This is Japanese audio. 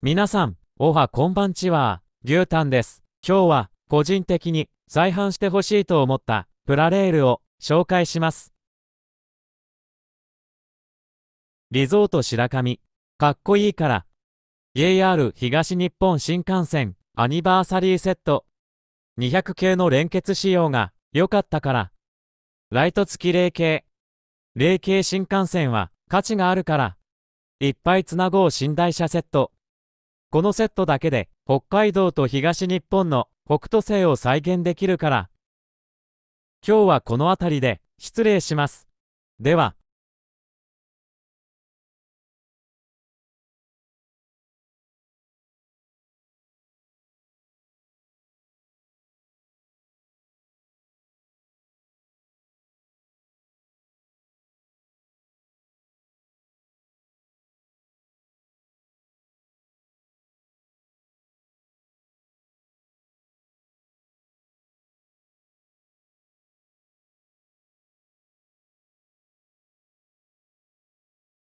皆さん、おはこんばんちは、牛タンです。今日は、個人的に再販してほしいと思ったプラレールを紹介します。リゾート白神、かっこいいから。JR 東日本新幹線アニバーサリーセット。200系の連結仕様が良かったから。ライト付き霊系。霊系新幹線は価値があるから。いっぱいつなごう寝台車セット。このセットだけで北海道と東日本の北斗星を再現できるから。今日はこの辺りで失礼します。では。